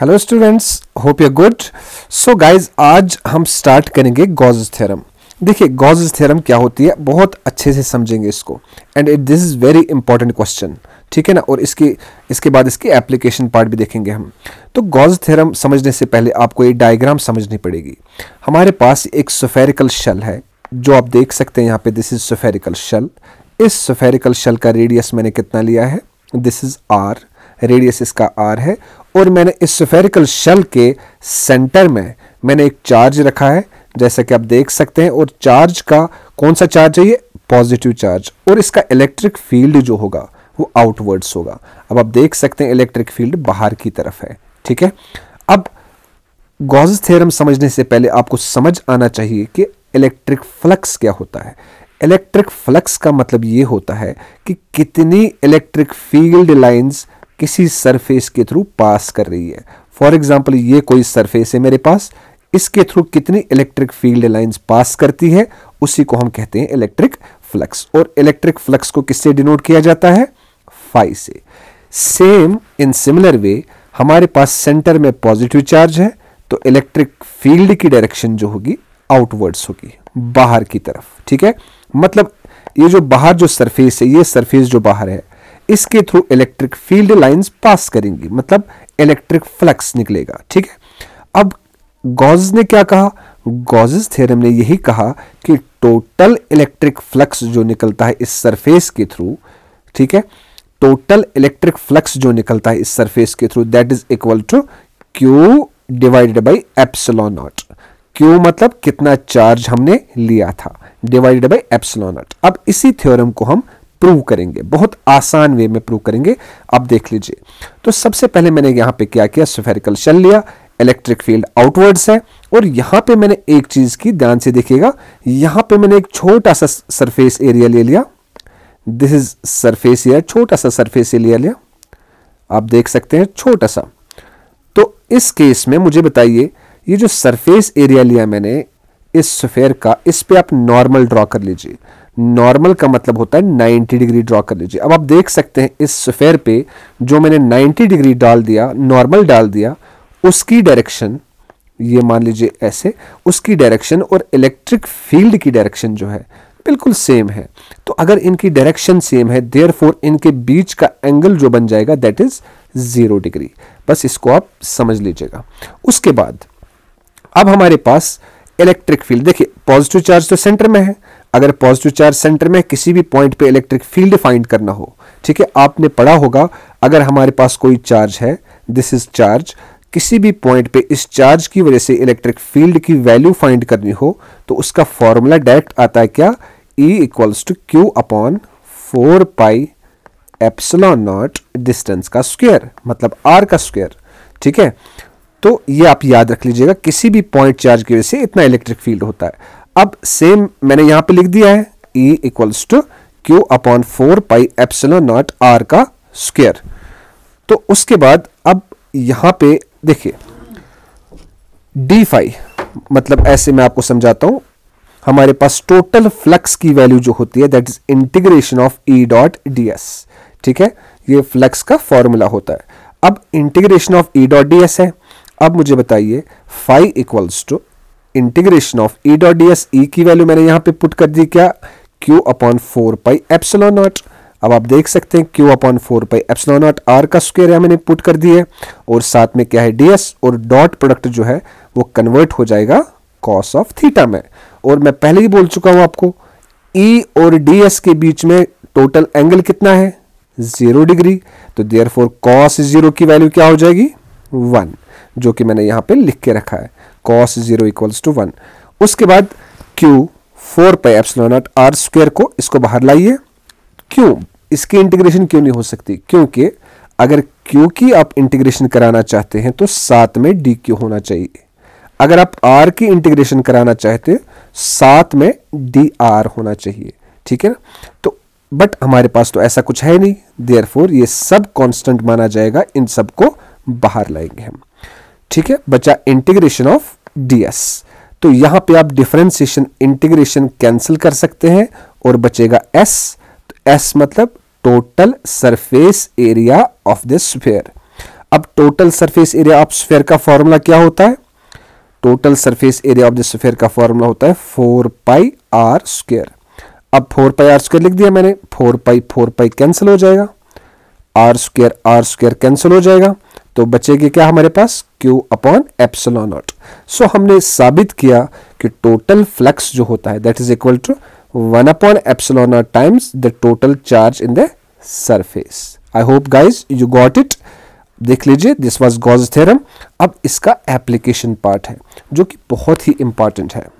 hello students hope you good so guys आज हम start करेंगे गॉज थ्योरम देखिए गॉज थ्योरम क्या होती है बहुत अच्छे से समझेंगे इसको and it this is very important question ठीक है ना और इसकी इसके बाद इसकी एप्लीकेशन पार्ट भी देखेंगे हम तो गॉज थ्योरम समझने से पहले आपको ये डायग्राम समझनी पड़ेगी हमारे पास एक सफेरिकल शल है जो आप देख सकते हैं यहाँ पे दिस इज़ सफेरिकल शल इस सफेरिकल शल का रेडियस मैंने कितना लिया है दिस इज़ आर रेडियस इसका आर है और मैंने इस सफेरिकल शेल के सेंटर में मैंने एक चार्ज रखा है जैसा कि आप देख सकते हैं और चार्ज का कौन सा चार्ज है ये पॉजिटिव चार्ज और इसका इलेक्ट्रिक फील्ड जो होगा वो आउटवर्ड्स होगा अब आप देख सकते हैं इलेक्ट्रिक फील्ड बाहर की तरफ है ठीक है अब गॉज थ्योरम समझने से पहले आपको समझ आना चाहिए कि इलेक्ट्रिक फ्लक्स क्या होता है इलेक्ट्रिक फ्लक्स का मतलब ये होता है कि कितनी इलेक्ट्रिक फील्ड लाइंस किसी सरफेस के थ्रू पास कर रही है फॉर एग्जाम्पल ये कोई सरफेस है मेरे पास इसके थ्रू कितनी इलेक्ट्रिक फील्ड लाइंस पास करती है उसी को हम कहते हैं इलेक्ट्रिक फ्लक्स और इलेक्ट्रिक फ्लक्स को किससे डिनोट किया जाता है फाइ से सेम इन सिमिलर वे हमारे पास सेंटर में पॉजिटिव चार्ज है तो इलेक्ट्रिक फील्ड की डायरेक्शन जो होगी आउटवर्ड्स होगी बाहर की तरफ ठीक है मतलब ये जो बाहर जो सरफेस है ये सरफेस जो बाहर है इसके through electric field lines pass करेंगी मतलब इलेक्ट्रिक फ्लक्स निकलेगा ठीक है अब गॉज ने क्या कहा गॉजेस थ्योरम ने यही कहा कि टोटल इलेक्ट्रिक फ्लक्स जो निकलता है इस सरफेस के थ्रू ठीक है टोटल इलेक्ट्रिक फ्लक्स जो निकलता है इस सरफेस के through that is equal to Q divided by epsilon naught Q मतलब कितना चार्ज हमने लिया था डिवाइडेड बाई एप्सलॉन नॉट अब इसी थ्योरम को हम प्रूव करेंगे बहुत आसान वे में प्रूव करेंगे आप देख लीजिए तो सबसे पहले मैंने यहाँ पे क्या किया स्फेरिकल शेल लिया इलेक्ट्रिक फील्ड आउटवर्ड्स है और यहां पे मैंने एक चीज़ की ध्यान से देखिएगा यहाँ पे मैंने एक छोटा सा सरफेस एरिया ले लिया दिस इज सरफेस एरिया छोटा सा सरफेस एरिया लिया आप देख सकते हैं छोटा सा तो इस केस में मुझे बताइए ये जो सरफेस एरिया लिया मैंने इस स्फेयर का इस पे आप नॉर्मल ड्रॉ कर लीजिए नॉर्मल का मतलब होता है 90 डिग्री ड्रॉ कर लीजिए अब आप देख सकते हैं इस सफ़ेर पे जो मैंने 90 डिग्री डाल दिया नॉर्मल डाल दिया उसकी डायरेक्शन ये मान लीजिए ऐसे उसकी डायरेक्शन और इलेक्ट्रिक फील्ड की डायरेक्शन जो है बिल्कुल सेम है तो अगर इनकी डायरेक्शन सेम है देयर फोर इनके बीच का एंगल जो बन जाएगा दैट इज़ ज़ीरो डिग्री बस इसको आप समझ लीजिएगा उसके बाद अब हमारे पास इलेक्ट्रिक फील्ड देखिए पॉजिटिव चार्ज तो सेंटर में है अगर पॉजिटिव चार्ज सेंटर में किसी भी पॉइंट पे इलेक्ट्रिक फील्ड फाइंड करना हो ठीक है आपने पढ़ा होगा अगर हमारे पास कोई चार्ज है दिस इज चार्ज किसी भी पॉइंट पे इस चार्ज की वजह से इलेक्ट्रिक फील्ड की वैल्यू फाइंड करनी हो तो उसका फॉर्मूला डायरेक्ट आता है क्या E equals to Q upon four pi epsilon naught distance का स्क्वेयर मतलब आर का स्क्वेयर ठीक है तो ये आप याद रख लीजिएगा किसी भी पॉइंट चार्ज की वजह से इतना इलेक्ट्रिक फील्ड होता है अब सेम मैंने यहां पे लिख दिया है E equals to Q upon four pi epsilon naught R का स्क्वेयर तो उसके बाद अब यहां पे देखिए डी फाई मतलब ऐसे मैं आपको समझाता हूं हमारे पास टोटल फ्लक्स की वैल्यू जो होती है that is integration of E dot D S ठीक है ये फ्लक्स का फॉर्मूला होता है अब integration of E dot D S है अब मुझे बताइए phi equals to integration of E dot D S E की वैल्यू मैंने यहाँ पे पुट कर दी क्या Q upon four pi epsilon naught अब आप देख सकते हैं Q upon four pi epsilon naught R का स्क्वेयर है मैंने पुट कर दी है और साथ में क्या है डी एस और डॉट प्रोडक्ट जो है वो कन्वर्ट हो जाएगा कॉस ऑफ थीटा में और मैं पहले ही बोल चुका हूँ आपको ई e और डी एस के बीच में टोटल एंगल कितना है जीरो डिग्री तो देयर फोर कॉस जीरो की वैल्यू क्या हो जाएगी वन जो कि मैंने यहां पे लिख के रखा है cos zero equals to one उसके बाद Q four pi epsilon naught R square को इसको बाहर लाइए क्यों इसकी इंटीग्रेशन क्यों नहीं हो सकती क्योंकि अगर क्यू की आप इंटीग्रेशन कराना चाहते हैं तो साथ में डी क्यू होना चाहिए अगर आप आर की इंटीग्रेशन कराना चाहते हैं साथ में डी आर होना चाहिए ठीक है ना तो बट हमारे पास तो ऐसा कुछ है नहीं देयर फोर ये सब कांस्टेंट माना जाएगा इन सब को बाहर लाएंगे हम ठीक है बचा इंटीग्रेशन ऑफ ds तो यहां पे आप डिफ्रेंसिएशन इंटीग्रेशन कैंसिल कर सकते हैं और बचेगा s तो s मतलब total surface area of this sphere अब total surface area of sphere का फॉर्मूला क्या होता है total surface area of the sphere का फॉर्मूला होता है फोर पाई आर स्क्वायर अब फोर पाई आर स्क्वायर लिख दिया मैंने four pi four pi cancel हो जाएगा R square R square cancel हो जाएगा तो बचेगी क्या हमारे पास Q upon epsilon naught so हमने साबित किया कि टोटल फ्लक्स जो होता है that is equal to one upon epsilon naught times the total charge in the surface I hope guys you got it देख लीजिए दिस वॉज गॉज थेरम अब इसका एप्लीकेशन पार्ट है जो कि बहुत ही इंपॉर्टेंट है